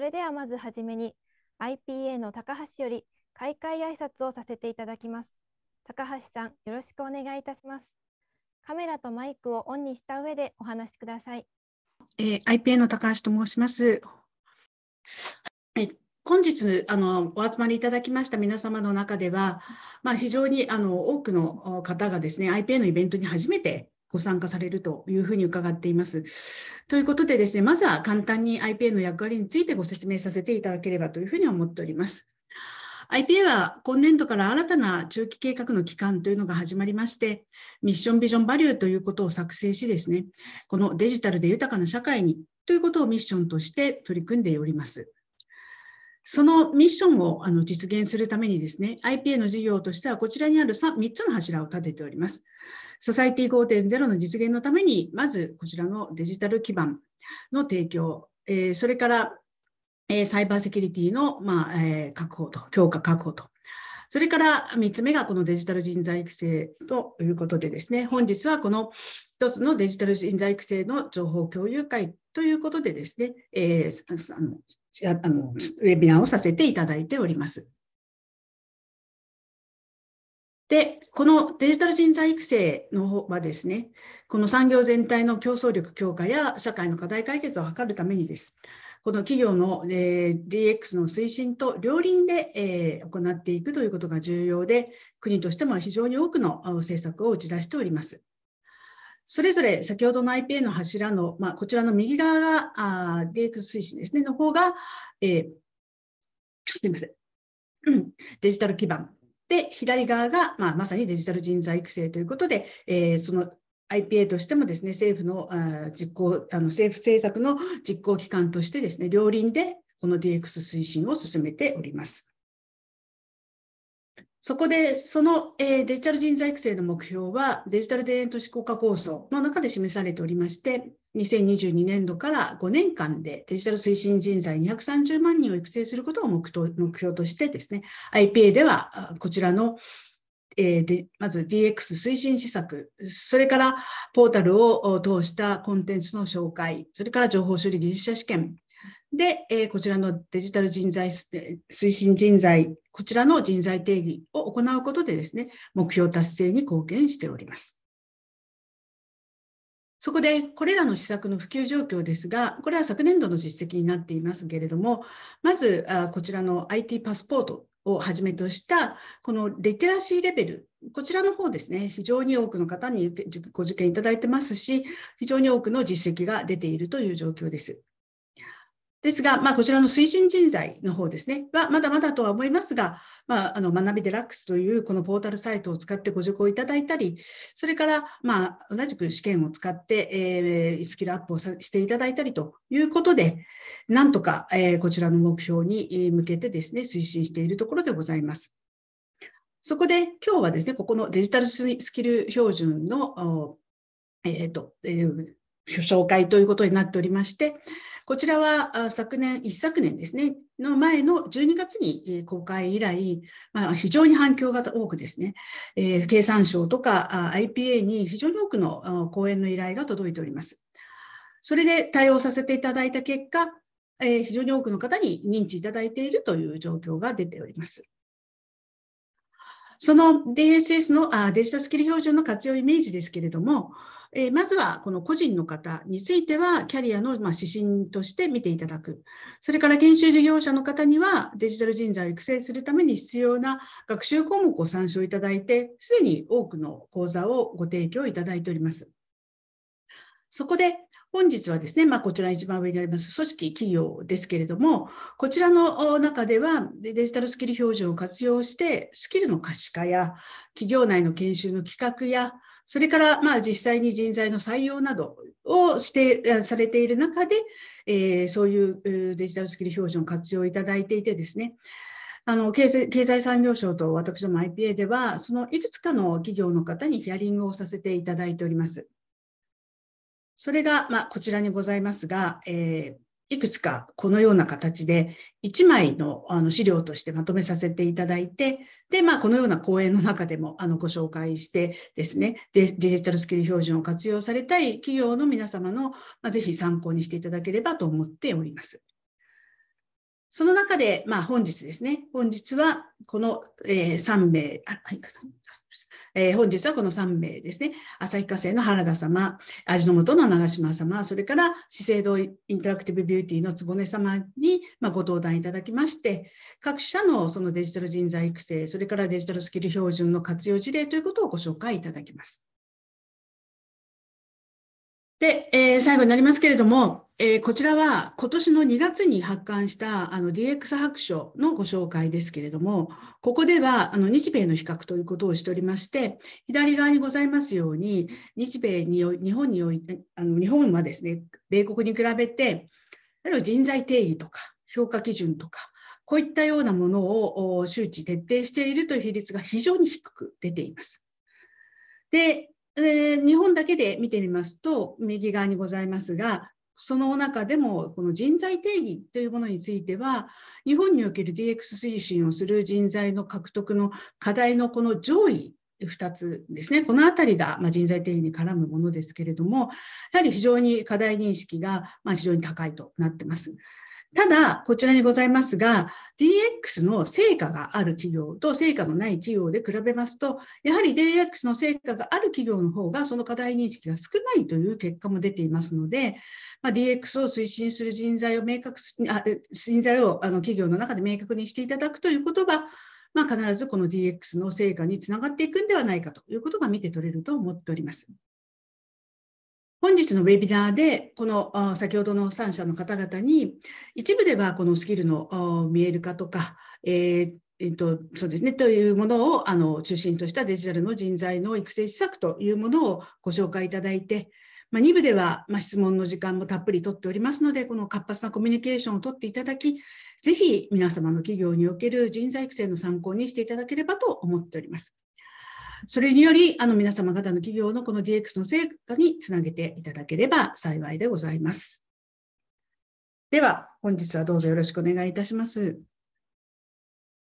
それではまずはじめに IPA の高橋より開会挨拶をさせていただきます。高橋さん、よろしくお願いいたします。カメラとマイクをオンにした上でお話しください。えー、IPA の高橋と申します。本日あのお集まりいただきました皆様の中では、まあ、非常にあの多くの方がですね IPA のイベントに初めてご参加されるというふうに伺っています。ということでですね、まずは簡単に IPA の役割についてご説明させていただければというふうに思っております。IPA は今年度から新たな中期計画の期間というのが始まりまして、ミッションビジョンバリューということを作成しですね、このデジタルで豊かな社会にということをミッションとして取り組んでおります。そのミッションをあの実現するためにですね、IPA の事業としてはこちらにある 3, 3つの柱を立てております。ソサイティ5.0の実現のために、まずこちらのデジタル基盤の提供、えー、それから、えー、サイバーセキュリティの、まあえー、確保と、強化確保と。それから3つ目がこのデジタル人材育成ということでですね、本日はこの1つのデジタル人材育成の情報共有会ということでですね、えー、あのウェビナーをさせていただいております。で、このデジタル人材育成の方はですね、この産業全体の競争力強化や社会の課題解決を図るためにです。この企業の、え DX の推進と両輪で、え行っていくということが重要で、国としても非常に多くの政策を打ち出しております。それぞれ先ほどの IPA の柱の、まあ、こちらの右側があ DX 推進ですね、の方が、えー、すみません、デジタル基盤。で、左側が、まあ、まさにデジタル人材育成ということで、えー、その IPA としてもですね、政府の実行、あの政府政策の実行機関としてですね、両輪でこの DX 推進を進めております。そこで、その、えー、デジタル人材育成の目標は、デジタル田園都市国家構想の中で示されておりまして、2022年度から5年間でデジタル推進人材230万人を育成することを目標としてですね、IPA では、こちらの、えー、でまず DX 推進施策、それからポータルを通したコンテンツの紹介、それから情報処理技術者試験、で、えこちらのデジタル人材推進人材、こちらの人材定義を行うことでですね、目標達成に貢献しております。そこで、これらの施策の普及状況ですが、これは昨年度の実績になっていますけれども、まず、こちらの IT パスポートをはじめとしたこのリテラシーレベルこちらの方ですね非常に多くの方にご受験いただいてますし非常に多くの実績が出ているという状況です。ですが、まあ、こちらの推進人材の方ですね、はまだまだとは思いますが、まあ、あの学びデラックスというこのポータルサイトを使ってご受講いただいたり、それから、まあ、同じく試験を使って、えー、スキルアップをしていただいたりということで、なんとか、えー、こちらの目標に向けてですね、推進しているところでございます。そこで今日はですね、ここのデジタルスキル標準の、えーとえー、紹介ということになっておりまして、こちらは昨年、一昨年ですね、の前の12月に公開以来、まあ、非常に反響が多くですね、えー、経産省とか IPA に非常に多くの講演の依頼が届いております。それで対応させていただいた結果、えー、非常に多くの方に認知いただいているという状況が出ております。その DSS のあデジタルスキル標準の活用イメージですけれども、えー、まずはこの個人の方については、キャリアのま指針として見ていただく。それから研修事業者の方には、デジタル人材を育成するために必要な学習項目を参照いただいて、すでに多くの講座をご提供いただいております。そこで本日はですね、まあ、こちら一番上にあります組織企業ですけれども、こちらの中ではデジタルスキル標準を活用してスキルの可視化や企業内の研修の企画やそれからまあ実際に人材の採用などを指定されている中で、えー、そういうデジタルスキル標準を活用いただいていてですね、あの経済経済産業省と私ども IPA では、そのいくつかの企業の方にヒアリングをさせていただいております。それが、まあ、こちらにございますが、えー、いくつかこのような形で1枚のあの資料としてまとめさせていただいて、で、まあ、このような講演の中でもあのご紹介してですねデ、デジタルスキル標準を活用されたい企業の皆様の、まあ、ぜひ参考にしていただければと思っております。その中で、まあ、本日ですね、本日はこの、えー、3名、あ、はい、えー、本日はこの3名ですね、旭化成の原田様、味の素の長島様、それから資生堂インタラクティブビューティーの坪根様に、まご登壇いただきまして、各社のそのデジタル人材育成、それからデジタルスキル標準の活用事例ということをご紹介いただきます。で、えー、最後になりますけれども、えー、こちらは今年の2月に発刊したあの DX 白書のご紹介ですけれども、ここではあの日米の比較ということをしておりまして、左側にございますように、日米に日本においてあの日本はですね、米国に比べて、ある人材定義とか評価基準とか、こういったようなものを周知徹底しているという比率が非常に低く出ています。で、えー、日本だけで見てみますと、右側にございますが、その中でも、この人材定義というものについては、日本における DX 推進をする人材の獲得の課題のこの上位2つですね、この辺りが人材定義に絡むものですけれども、やはり非常に課題認識が非常に高いとなってます。ただ、こちらにございますが、DX の成果がある企業と成果のない企業で比べますと、やはり DX の成果がある企業の方がその課題認識が少ないという結果も出ていますので、まあ、DX を推進する人材を明確あ人材をあの企業の中で明確にしていただくということが、まあ、必ずこの DX の成果につながっていくんではないかということが見て取れると思っております。本日のウェビナーで、この先ほどの3社の方々に、一部ではこのスキルの見える化とか、えーとそうですね、というものをあの中心としたデジタルの人材の育成施策というものをご紹介いただいて、まあ、2部では、ま質問の時間もたっぷりとっておりますので、この活発なコミュニケーションをとっていただき、ぜひ皆様の企業における人材育成の参考にしていただければと思っております。それにより、あの皆様方の企業のこの DX の成果につなげていただければ幸いでございます。では、本日はどうぞよろしくお願いいたします。